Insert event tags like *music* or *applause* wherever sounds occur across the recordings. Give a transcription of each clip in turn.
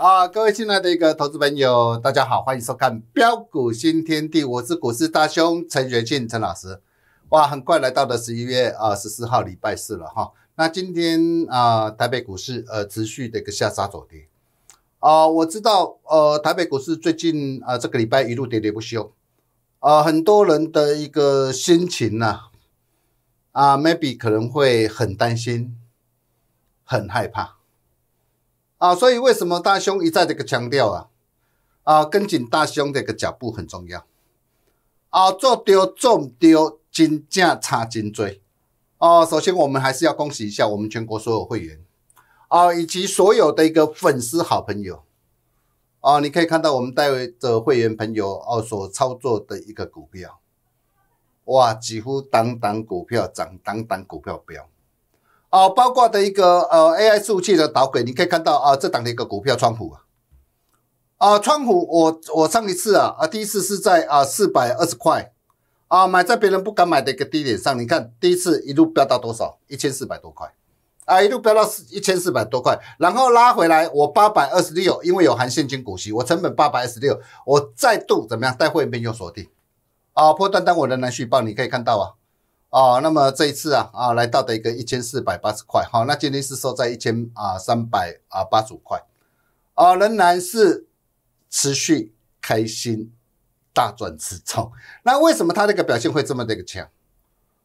啊，各位新爱的一个投资朋友，大家好，欢迎收看《标股新天地》，我是股市大兄陈学庆陈老师。哇，很快来到了十一月啊十四号礼拜四了哈。那今天啊，台北股市呃持续的一个下杀走跌啊，我知道呃台北股市最近啊这个礼拜一路喋喋不休啊，很多人的一个心情呢啊，maybe 可能会很担心，很害怕。啊，所以为什么大兄一再的个强调啊？啊，跟紧大兄这个脚步很重要啊！做丢重丢金价差金追啊！首先，我们还是要恭喜一下我们全国所有会员啊，以及所有的一个粉丝好朋友啊！你可以看到我们带的会员朋友哦所操作的一个股票，哇，几乎当当股票涨，当当股票飙。啊，包括的一个呃 AI 服务器的导轨，你可以看到啊，这档的一个股票窗户啊，啊窗户，我我上一次啊啊第一次是在啊四百二十块啊买在别人不敢买的一个低点上，你看第一次一路飙到多少？一千四百多块啊，一路飙到四一千四百多块，然后拉回来我八百二十六，因为有含现金股息，我成本八百二十六，我再度怎么样？带汇面又锁定啊，破单单我仍然续报，你可以看到啊。哦，那么这一次啊啊来到的一个一千四百八十块，好，那今天是收在一千啊三百啊八十五块，啊仍然是持续开心大赚之仓。那为什么它这个表现会这么的一个强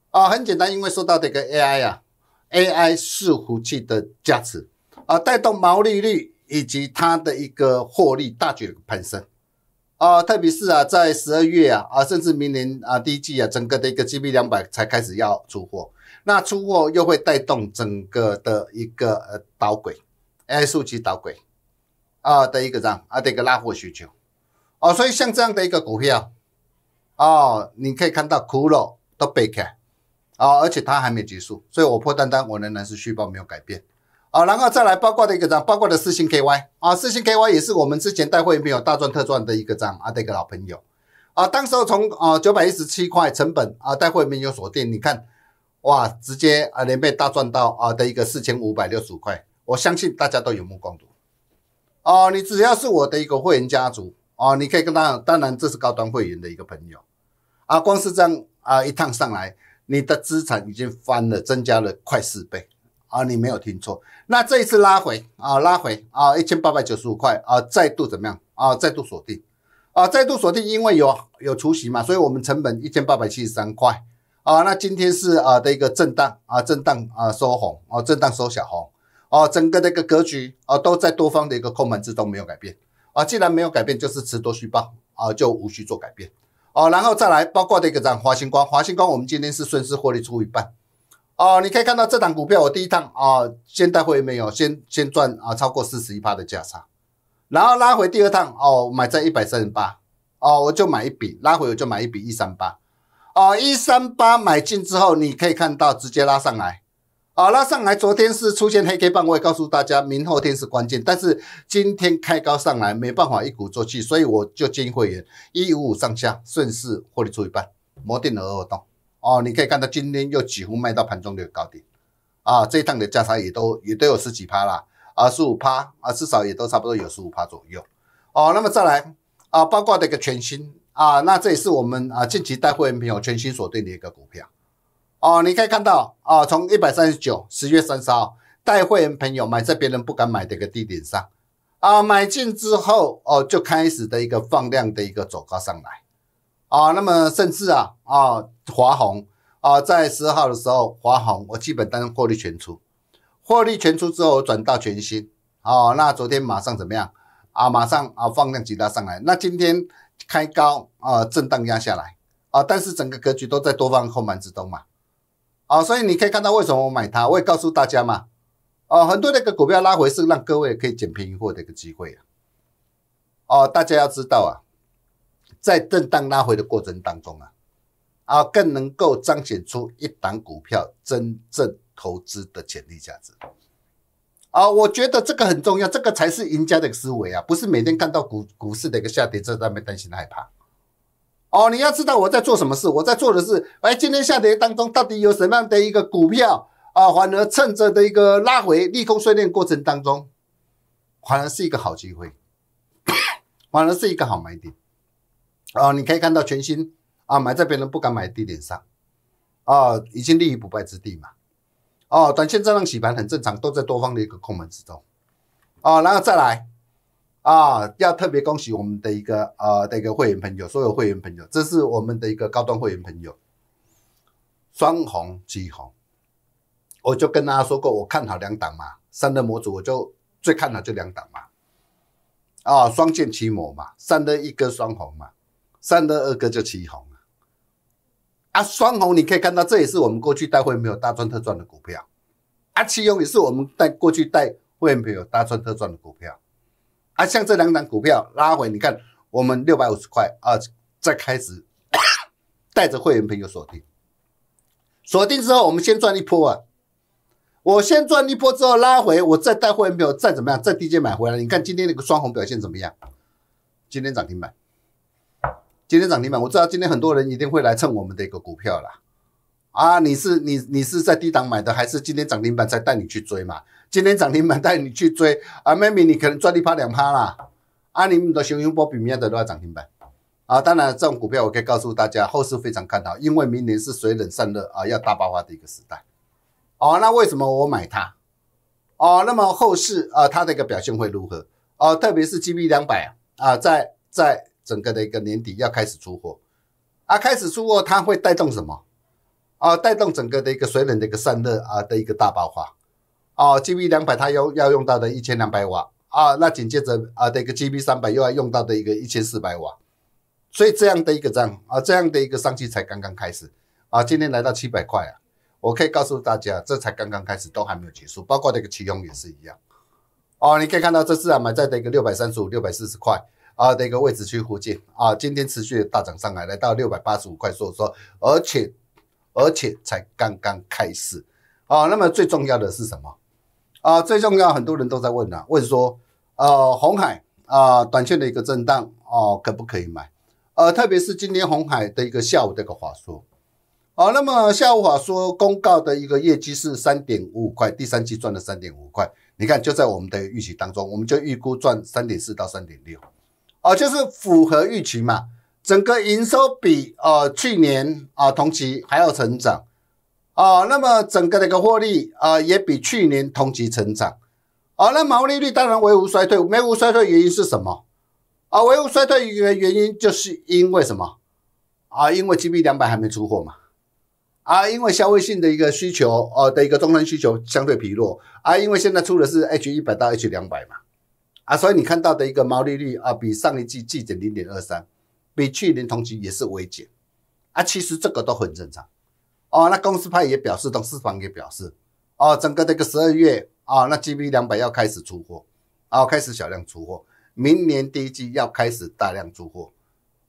啊？很简单，因为受到这个 AI 啊 AI 伺服器的加持啊，带动毛利率以及它的一个获利大举攀升。啊，特别是啊，在十二月啊，啊，甚至明年啊，第一季啊，整个的一个 GB 两百才开始要出货，那出货又会带动整个的一个呃导轨，I 数据导轨啊的一个这样啊的一个拉货需求，哦，所以像这样的一个股票，哦，你可以看到骷髅都背开，哦，而且它还没结束，所以我破单单，我仍然是续报没有改变。好，然后再来包括的一个账，包括的四星 KY 啊，四星 KY 也是我们之前带会员朋友大赚特赚的一个账啊的一个老朋友啊，当时候从啊九百一十七块成本啊，带会员朋友锁定，你看哇，直接啊连被大赚到啊的一个四千五百六十五块，我相信大家都有目共睹哦。你只要是我的一个会员家族啊，你可以跟他当然这是高端会员的一个朋友啊，光是这样啊一趟上来，你的资产已经翻了，增加了快四倍。啊，你没有听错，那这一次拉回啊，拉回啊，一千八百九十五块啊，再度怎么样啊？再度锁定啊，再度锁定，因为有有出息嘛，所以我们成本一千八百七十三块啊。那今天是啊的一个震荡啊，震荡啊收红啊，震荡收小红啊，整个的一个格局啊都在多方的一个空盘之中没有改变啊。既然没有改变，就是持多需报啊，就无需做改变啊。然后再来包括这个涨华星光，华星光我们今天是顺势获利出一半。哦，你可以看到这档股票，我第一趟啊，先带会员哦，先先赚啊超过四十一趴的价差，然后拉回第二趟哦，买在一百三十八哦，我就买一笔，拉回我就买一笔一三八哦，一三八买进之后，你可以看到直接拉上来，哦，拉上来，昨天是出现黑 K 棒，我也告诉大家，明后天是关键，但是今天开高上来没办法一鼓作气，所以我就进会员一五五上下顺势获利出一半，摩定额活动。哦，你可以看到今天又几乎卖到盘中的高点，啊，这一趟的价差也都也都有十几趴啦，啊，十五趴啊，至少也都差不多有十五趴左右。哦，那么再来啊，包括这个全新啊，那这也是我们啊近期带会员朋友全新锁定的一个股票。哦，你可以看到啊，从一百三十九十月三十号带会员朋友买在别人不敢买的一个低点上，啊，买进之后哦就开始的一个放量的一个走高上来。啊，那么甚至啊啊，华宏啊，在十二号的时候，华宏我基本单获利全出，获利全出之后，我转到全新。哦，那昨天马上怎么样啊？马上啊放量极大上来，那今天开高啊，震荡压下来啊，但是整个格局都在多方控盘之中嘛。啊，所以你可以看到为什么我买它，我也告诉大家嘛。啊，很多那个股票拉回是让各位可以捡便宜货的一个机会啊。哦，大家要知道啊。在震荡拉回的过程当中啊，啊，更能够彰显出一档股票真正投资的潜力价值啊！我觉得这个很重要，这个才是赢家的思维啊！不是每天看到股股市的一个下跌，在那边担心害怕哦。你要知道我在做什么事，我在做的是，哎，今天下跌当中到底有什么样的一个股票啊？反而趁着的一个拉回、利空碎变过程当中，反而是一个好机会，反而是一个好买点。哦，你可以看到全新啊，买在别人不敢买的地点上，啊，已经立于不败之地嘛。哦，短线震荡洗盘很正常，都在多方的一个空门之中。啊，然后再来，啊，要特别恭喜我们的一个呃的一个会员朋友，所有会员朋友，这是我们的一个高端会员朋友，双红七红。我就跟大家说过，我看好两档嘛，三的模组我就最看好就两档嘛。啊，双剑奇魔嘛，三的一哥双红嘛。三的二哥就起红了啊，双红你可以看到，这也是我们过去带会没有大赚特赚的股票啊，齐红也是我们带过去带会员朋友大赚特赚的股票啊，像这两档股票拉回，你看我们六百五十块啊，再开始 *coughs* 带着会员朋友锁定，锁定之后我们先赚一波啊，我先赚一波之后拉回，我再带会员朋友再怎么样再低阶买回来，你看今天那个双红表现怎么样？今天涨停板。今天涨停板，我知道今天很多人一定会来蹭我们的一个股票啦。啊！你是你你是在低档买的，还是今天涨停板才带你去追嘛？今天涨停板带你去追啊，妹妹你可能赚一趴两趴啦。啊！你们的雄熊波比明年的都要涨停板啊！当然，这种股票我可以告诉大家，后市非常看好，因为明年是水冷散热啊要大爆发的一个时代。哦，那为什么我买它？哦，那么后市啊，它的一个表现会如何？哦，特别是 GB 两百啊，在在。整个的一个年底要开始出货，啊，开始出货，它会带动什么？啊，带动整个的一个水冷的一个散热啊的一个大爆发，啊，GB 两百它要要用到的一千两百瓦啊，那紧接着啊的一个 GB 三百又要用到的一个一千四百瓦，所以这样的一个涨啊，这样的一个商机才刚刚开始啊，今天来到七百块啊，我可以告诉大家，这才刚刚开始，都还没有结束，包括那个奇勇也是一样，哦，你可以看到这次啊买在的一个六百三十五、六百四十块。啊，的一个位置去附近啊，今天持续的大涨上来，来到六百八十五块，所以说，而且，而且才刚刚开始啊。那么最重要的是什么啊？最重要，很多人都在问啊，问说，呃，红海啊，短线的一个震荡哦，可不可以买啊？特别是今天红海的一个下午的一个话说。好，那么下午华说公告的一个业绩是三点五块，第三季赚了三点五块，你看就在我们的预期当中，我们就预估赚三点四到三点六。哦，就是符合预期嘛，整个营收比呃去年啊同期还要成长，啊，那么整个的一个获利啊也比去年同期成长，啊，那毛利率当然微无衰退，微无衰退原因是什么？啊，微无衰退原原因就是因为什么？啊，因为 G B 两百还没出货嘛，啊，因为消费性的一个需求，呃的一个终端需求相对疲弱，啊，因为现在出的是 H 一百到 H 两百嘛。啊，所以你看到的一个毛利率啊，比上一季季减零点二三，比去年同期也是微减，啊，其实这个都很正常。哦，那公司派也表示，董事方也表示，哦，整个这个十二月啊，那 GB 两百要开始出货，哦，开始小量出货，明年第一季要开始大量出货，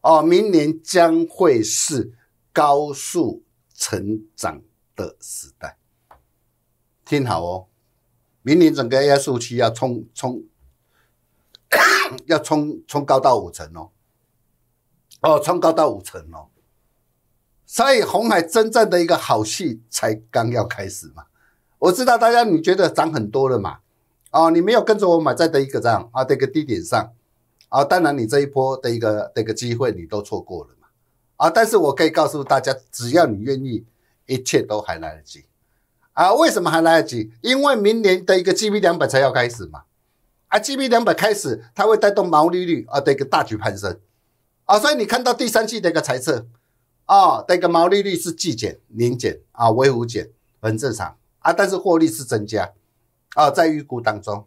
哦，明年将会是高速成长的时代。听好哦，明年整个 AS 五七要冲冲。*coughs* 要冲冲高到五成哦，哦，冲高到五成哦，所以红海真正的一个好戏才刚要开始嘛。我知道大家你觉得涨很多了嘛，哦，你没有跟着我买在的一个这样啊，这个低点上啊，当然你这一波的一个这个机会你都错过了嘛，啊，但是我可以告诉大家，只要你愿意，一切都还来得及。啊，为什么还来得及？因为明年的一个 G V 两百才要开始嘛。啊，G B 两百开始，它会带动毛利率啊的一个大举攀升，啊，所以你看到第三季的一个财测啊，这个毛利率是季减、年减啊、微幅减，很正常啊，但是获利是增加，啊，在预估当中，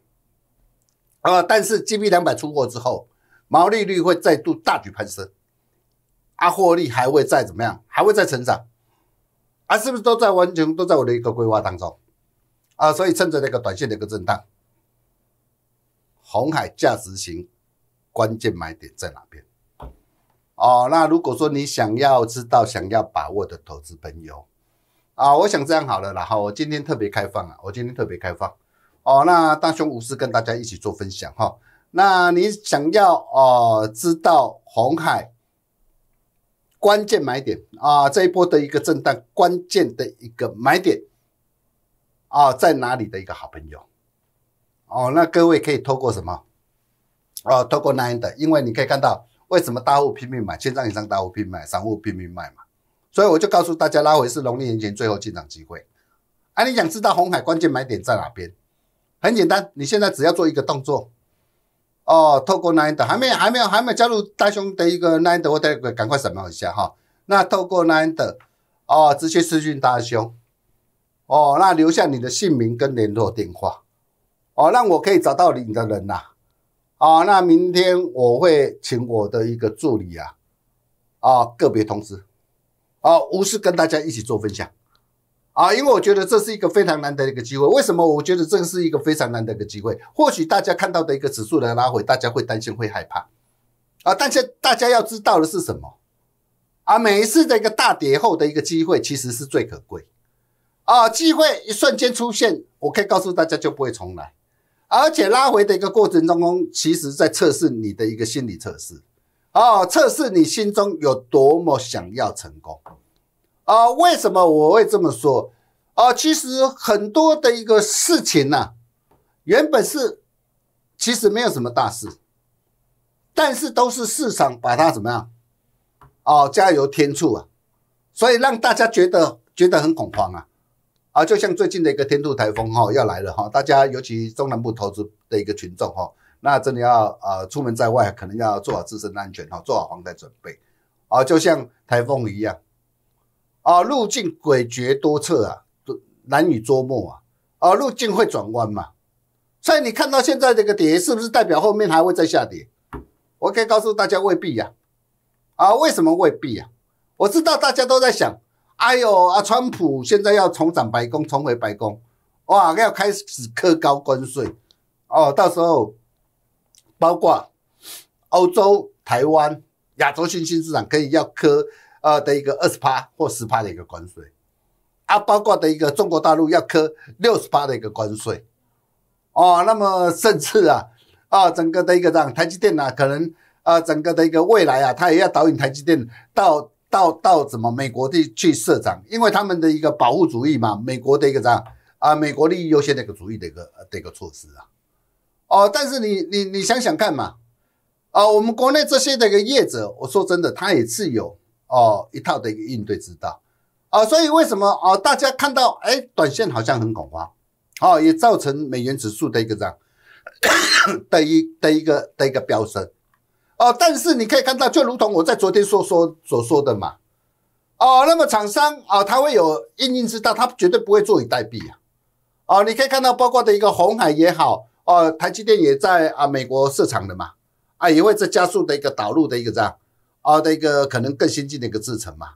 啊，但是 G B 两百出货之后，毛利率会再度大举攀升，啊，获利还会再怎么样，还会再成长，啊，是不是都在完全都在我的一个规划当中，啊，所以趁着那个短线的一个震荡。红海价值型关键买点在哪边？哦，那如果说你想要知道、想要把握的投资朋友啊，我想这样好了。然后我今天特别开放啊，我今天特别开放哦。那大雄无私跟大家一起做分享哈。那你想要哦知道红海关键买点啊这一波的一个震荡关键的一个买点啊在哪里的一个好朋友？哦，那各位可以透过什么？哦，透过奈的，因为你可以看到为什么大户拼命买，千张以上大户拼命买，散户拼命卖嘛。所以我就告诉大家，拉回是农历年前最后进场机会。啊，你想知道红海关键买点在哪边？很简单，你现在只要做一个动作。哦，透过奈的，还没、还没有、还没有加入大兄的一个奈的，我得赶快扫描一下哈。那透过奈的，哦，直接私讯大兄，哦，那留下你的姓名跟联络电话。哦，那我可以找到你的人呐。哦，那明天我会请我的一个助理啊，啊，个别通知，啊，无事跟大家一起做分享，啊，因为我觉得这是一个非常难得的一个机会。为什么我觉得这是一个非常难得的机会？或许大家看到的一个指数的拉回，大家会担心会害怕，啊，但是大家要知道的是什么？啊，每一次的一个大跌后的一个机会，其实是最可贵，啊，机会一瞬间出现，我可以告诉大家就不会重来。而且拉回的一个过程中，其实在测试你的一个心理测试，哦，测试你心中有多么想要成功，啊，为什么我会这么说？啊，其实很多的一个事情呢，原本是其实没有什么大事，但是都是市场把它怎么样？哦，加油添醋啊，所以让大家觉得觉得很恐慌啊。啊，就像最近的一个天兔台风哈要来了哈，大家尤其中南部投资的一个群众哈，那真的要呃出门在外，可能要做好自身的安全哈，做好防台准备。啊，就像台风一样，啊，路径诡谲多策啊，难以捉摸啊，啊，路径会转弯嘛，所以你看到现在这个跌，是不是代表后面还会再下跌？我可以告诉大家，未必呀。啊，为什么未必呀？我知道大家都在想。哎呦啊，川普现在要重返白宫，重回白宫，哇，要开始苛高关税哦。到时候，包括欧洲、台湾、亚洲新兴市场，可以要苛呃的一个二十八或十趴的一个关税啊，包括的一个中国大陆要苛六十八的一个关税哦。那么甚至啊啊，整个的一个让台积电啊，可能啊，整个的一个未来啊，它也要导引台积电到。到到怎么美国的去设障，因为他们的一个保护主义嘛，美国的一个这样啊，美国利益优先的一个主义的一个这个措施啊，哦，但是你你你想想看嘛，啊，我们国内这些的一个业者，我说真的，他也是有哦一套的一个应对之道啊，所以为什么啊大家看到哎短线好像很恐慌，哦，也造成美元指数的一个这样 *coughs* 的一的一个的一个飙升。哦，但是你可以看到，就如同我在昨天说说所说的嘛，哦，那么厂商啊，他会有应运之道，他绝对不会坐以待毙啊。哦，你可以看到，包括的一个红海也好，哦，台积电也在啊美国设厂的嘛，啊，也会在加速的一个导入的一个这样，啊的一个可能更先进的一个制程嘛，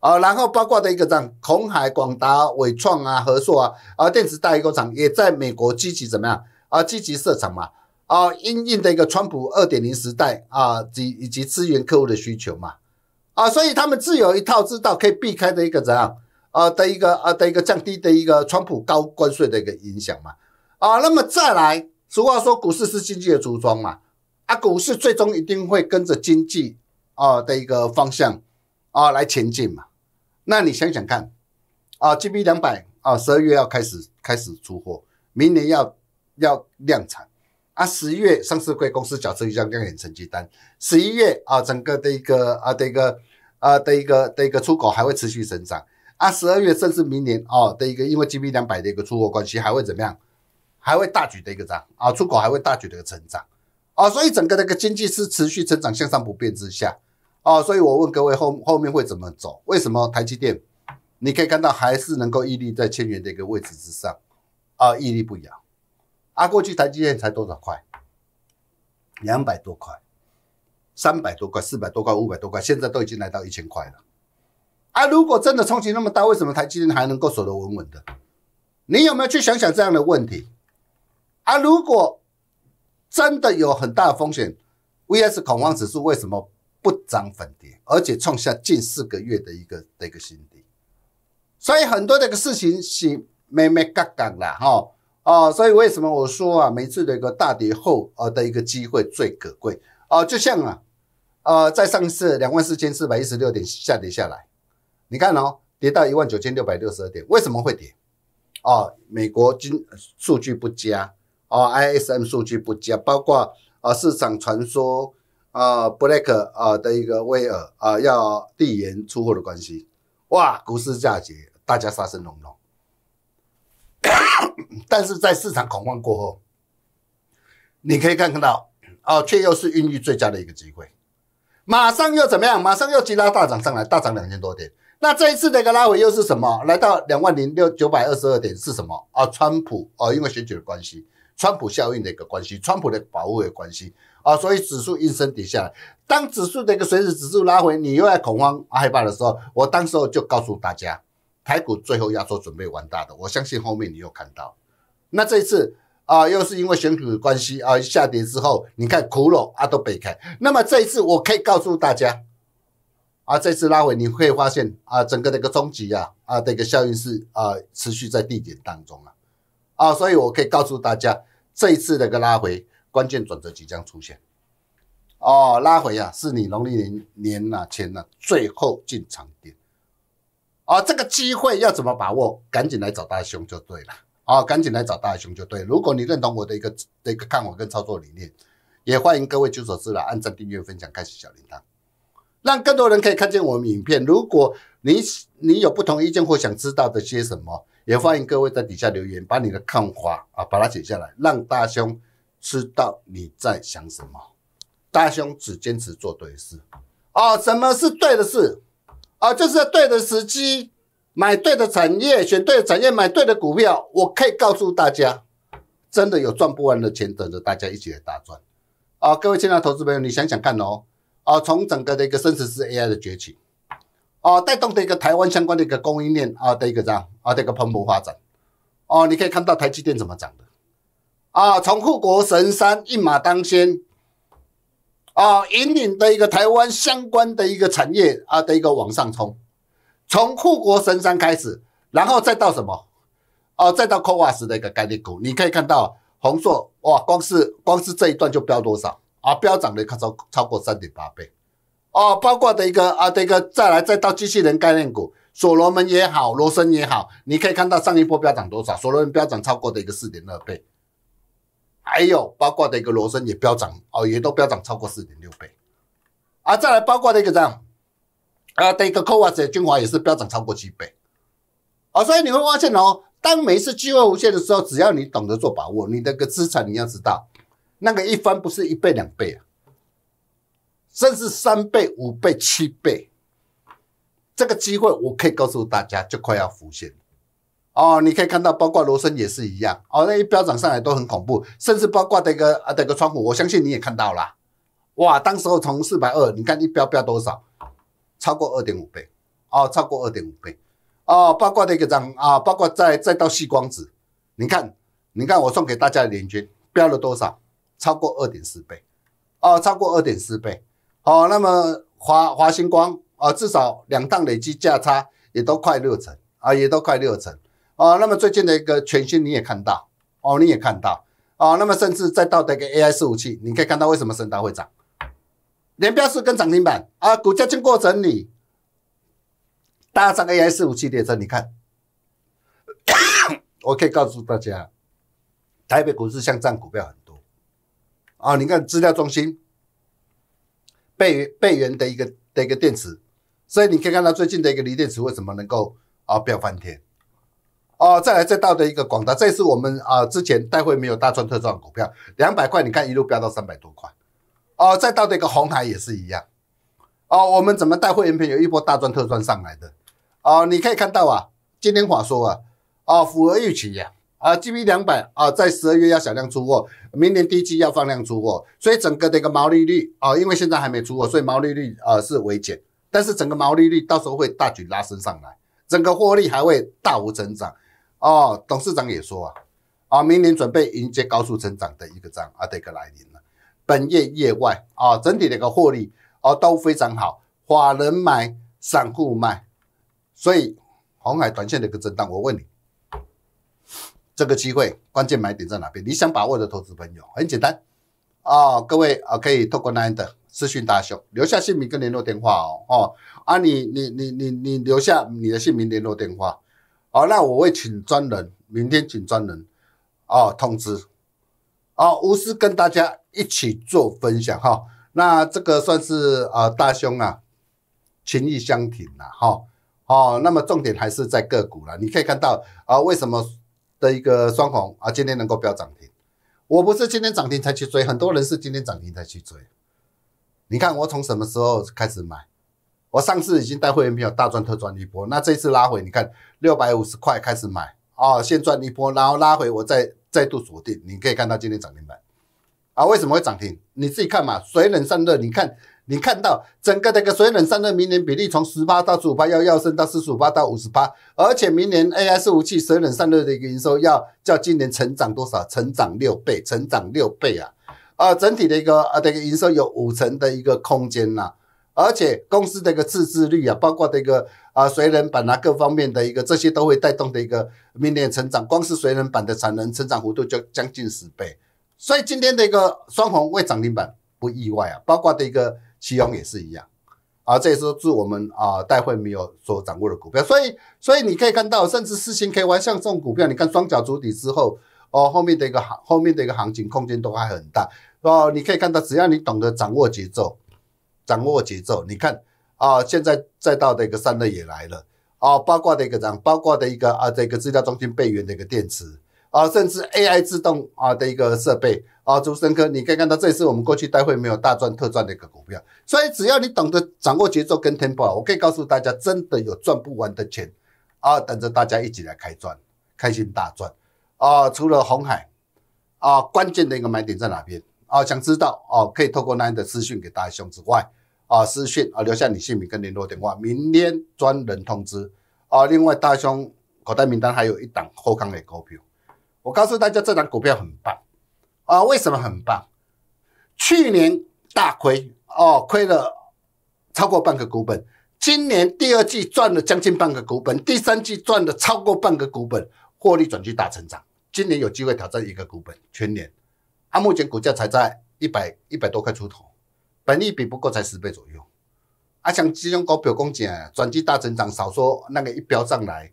啊，然后包括的一个样，孔海、广达、伟创啊、和硕啊，啊，电子代工厂也在美国积极怎么样啊，积极设厂嘛。啊，因应的一个川普二点零时代啊，及以及资源客户的需求嘛，啊，所以他们自有一套知道，可以避开的一个怎样啊的一个啊的一个降低的一个川普高关税的一个影响嘛，啊，那么再来，俗话说股市是经济的组装嘛，啊，股市最终一定会跟着经济啊的一个方向啊来前进嘛，那你想想看，啊，G B 两百啊，十二月要开始开始出货，明年要要量产。啊，十一月上市贵公司缴出一张亮眼成绩单。十一月啊，整个的一个啊的一个啊的一个的一个出口还会持续成长。啊，十二月甚至明年哦的一个，因为 g B 两百的一个出口关系，还会怎么样？还会大举的一个涨啊，出口还会大举的一个成长啊，所以整个那个经济是持续成长向上不变之下啊，所以我问各位后后面会怎么走？为什么台积电？你可以看到还是能够屹立在千元的一个位置之上啊，屹立不摇。啊，过去台积电才多少块？两百多块、三百多块、四百多块、五百多块，现在都已经来到一千块了。啊，如果真的冲击那么大，为什么台积电还能够守得稳稳的？你有没有去想想这样的问题？啊，如果真的有很大的风险，V.S. 恐慌指数为什么不涨反跌，而且创下近四个月的一个的一个新低？所以很多这个事情是没没杠杠的哈。哦，所以为什么我说啊，每次的一个大跌后啊的一个机会最可贵啊？就像啊，呃，在上次两万四千四百一十六点下跌下来，你看哦，跌到一万九千六百六十二点，为什么会跌？哦，美国金数据不佳，哦，ISM 数据不佳，包括啊，市场传说啊，Black 啊的一个威尔啊要递延出货的关系，哇，股市下跌，大家杀声隆隆。但是在市场恐慌过后，你可以看看到，哦，却又是孕育最佳的一个机会。马上又怎么样？马上又急拉大涨上来，大涨两千多点。那这一次的一个拉回又是什么？来到两万零六九百二十二点是什么？啊，川普啊，因为选举的关系，川普效应的一个关系，川普的保护的关系啊，所以指数应声跌下来。当指数的一个随时指数拉回，你又在恐慌啊害怕的时候，我当时候就告诉大家，台股最后压缩准备玩大的，我相信后面你又看到。那这一次啊，又是因为选举的关系啊，下跌之后，你看哭了，啊都被开。那么这一次，我可以告诉大家，啊，这次拉回你会发现啊，整个的一个终极啊啊，的一个效应是啊，持续在递点当中了，啊，所以我可以告诉大家，这一次一个拉回关键转折即将出现，哦，拉回啊，是你农历年年呐前呐最后进场点，啊，这个机会要怎么把握？赶紧来找大雄就对了。好，赶紧来找大熊就对。如果你认同我的一个的一个看法跟操作理念，也欢迎各位举手之劳，按赞、订阅、分享、开启小铃铛，让更多人可以看见我们影片。如果你你有不同意见或想知道的些什么，也欢迎各位在底下留言，把你的看法啊把它写下来，让大熊知道你在想什么。大熊只坚持做对事。哦，什么是对的事？哦，就是在对的时机。买对的产业，选对的产业，买对的股票，我可以告诉大家，真的有赚不完的钱等着大家一起来大赚啊！各位亲爱的投资朋友，你想想看哦，啊，从整个的一个深时势 AI 的崛起，啊，带动的一个台湾相关的一个供应链啊的一个这样啊的一个蓬勃发展，哦，你可以看到台积电怎么涨的啊，从护国神山一马当先，啊，引领的一个台湾相关的一个产业啊的一个往上冲。从护国神山开始，然后再到什么？哦，再到科沃斯的一个概念股，你可以看到红硕哇，光是光是这一段就飙多少啊？飙涨的看超超过三点八倍哦，包括的一个啊这一个再来再到机器人概念股，所罗门也好，罗森也好，你可以看到上一波飙涨多少？所罗门飙涨超过的一个四点二倍，还有包括的一个罗森也飙涨哦，也都飙涨超过四点六倍啊，再来包括的一个这样。啊，一个科沃的精华也是飙涨超过几倍，啊，所以你会发现哦，当每一次机会无限的时候，只要你懂得做把握，你那个资产你要知道，那个一翻不是一倍、两倍啊，甚至三倍、五倍、七倍，这个机会我可以告诉大家，就快要浮现哦。你可以看到，包括罗森也是一样哦，那一飙涨上来都很恐怖，甚至包括这个啊这个窗户，我相信你也看到了，哇，当时候从四百二，你看一飙飙多少？超过二点五倍，哦，超过二点五倍，哦，包括那个涨啊，包括再再到细光子，你看，你看我送给大家的年均标了多少？超过二点四倍，哦，超过二点四倍，哦。那么华华星光啊，至少两档累计价差也都快六成啊，也都快六成哦。那么最近的一个全新你也看到哦，你也看到啊，那么甚至再到的一个 AI 服五器，你可以看到为什么升道会涨。连标是跟涨停板啊，股价经过整理，搭上 A S 五系列车，你看，*coughs* 我可以告诉大家，台北股市像这样股票很多，啊，你看资料中心，贝贝源的一个的一个电池，所以你可以看到最近的一个锂电池为什么能够啊飙翻天，哦，再来再大的一个广达，这是我们啊之前待会没有大赚特赚的股票，两百块你看一路飙到三百多块。哦，再到这个红海也是一样。哦，我们怎么带会员朋友一波大赚特赚上来的？哦，你可以看到啊，今天话说啊，啊符合预期啊。啊 g b 两百啊，在十二月要小量出货，明年第一季要放量出货，所以整个的一个毛利率啊，因为现在还没出货，所以毛利率啊是微减，但是整个毛利率到时候会大举拉升上来，整个获利还会大幅增长。哦，董事长也说啊，啊明年准备迎接高速增长的一个涨啊的一个来临。本业业外啊，整体的一个获利啊都非常好，法人买，散户卖，所以红海短线的一个震荡，我问你，这个机会关键买点在哪边？你想把握的投资朋友，很简单啊，各位啊可以透过 n i n e 的资讯大秀，留下姓名跟联络电话哦哦啊你你你你你留下你的姓名联络电话啊，那我会请专人明天请专人啊通知。好，无私跟大家一起做分享哈。那这个算是呃，大兄啊，情意相挺了哈。哦，那么重点还是在个股了。你可以看到啊，为什么的一个双红啊，今天能够飙涨停？我不是今天涨停才去追，很多人是今天涨停才去追。你看我从什么时候开始买？我上次已经带会员朋友大赚特赚一波，那这次拉回，你看六百五十块开始买哦，先赚一波，然后拉回我再。再度锁定，你可以看到今天涨停板，啊，为什么会涨停？你自己看嘛，水冷散热，你看你看到整个这个水冷散热明年比例从十八到十五八要要升到四十五八到五十八，而且明年 AI 服务器水冷散热的一个营收要较今年成长多少？成长六倍，成长六倍啊，啊，整体的一个啊这个营收有五成的一个空间呐，而且公司的一个自制率啊，包括这个。啊，水冷板啊，各方面的一个，这些都会带动的一个明年成长。光是水冷板的产能成长幅度就将近十倍，所以今天的一个双红未涨停板不意外啊，包括的一个奇宏也是一样啊，这也是是我们啊待会没有所掌握的股票。所以，所以你可以看到，甚至四星 K 像这种股票，你看双脚足底之后，哦，后面的一个行，后面的一个行情空间都还很大哦。你可以看到，只要你懂得掌握节奏，掌握节奏，你看。啊，现在再到的一个三奈也来了，啊，包括的一个样，包括的一个啊，这个资料中心备源的一个电池，啊，甚至 AI 自动啊的一个设备，啊，竹生科，你可以看到这是我们过去待会没有大赚特赚的一个股票，所以只要你懂得掌握节奏跟 tempo，我可以告诉大家，真的有赚不完的钱啊，等着大家一起来开赚，开心大赚，啊，除了红海，啊，关键的一个买点在哪边啊？想知道哦，可以透过那样的资讯给大家讲之外。啊，私讯啊，留下你姓名跟联络电话，明天专人通知。啊，另外大兄口袋名单还有一档后康的股票，我告诉大家，这档股票很棒。啊，为什么很棒？去年大亏哦，亏了超过半个股本，今年第二季赚了将近半个股本，第三季赚了超过半个股本，获利转去大成长，今年有机会挑战一个股本全年。啊，目前股价才在一百一百多块出头。本益比不过才十倍左右，啊，像金融股表公司，转机大增长，少说那个一标上来，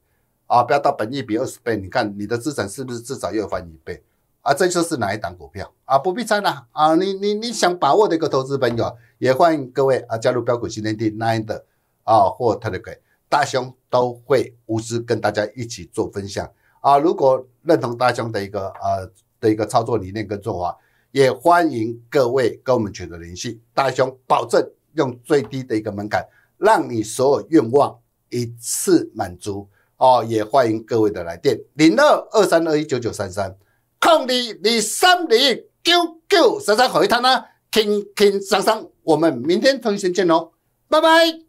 啊，标到本益比二十倍，你看你的资产是不是至少又要翻一倍？啊，这就是哪一档股票？啊，不必猜了，啊，你你你想把握的一个投资朋友，也欢迎各位啊加入标股新天地 Nine 的啊或特的鬼大熊都会无私跟大家一起做分享啊，如果认同大熊的一个啊的一个操作理念跟做法。也欢迎各位跟我们取得联系，大雄保证用最低的一个门槛，让你所有愿望一次满足哦。也欢迎各位的来电，零二二三二一九九三三，空里里三里九九三三回一呢，天天双双，我们明天同一时间见哦，拜拜。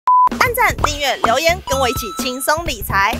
按赞、订阅、留言，跟我一起轻松理财。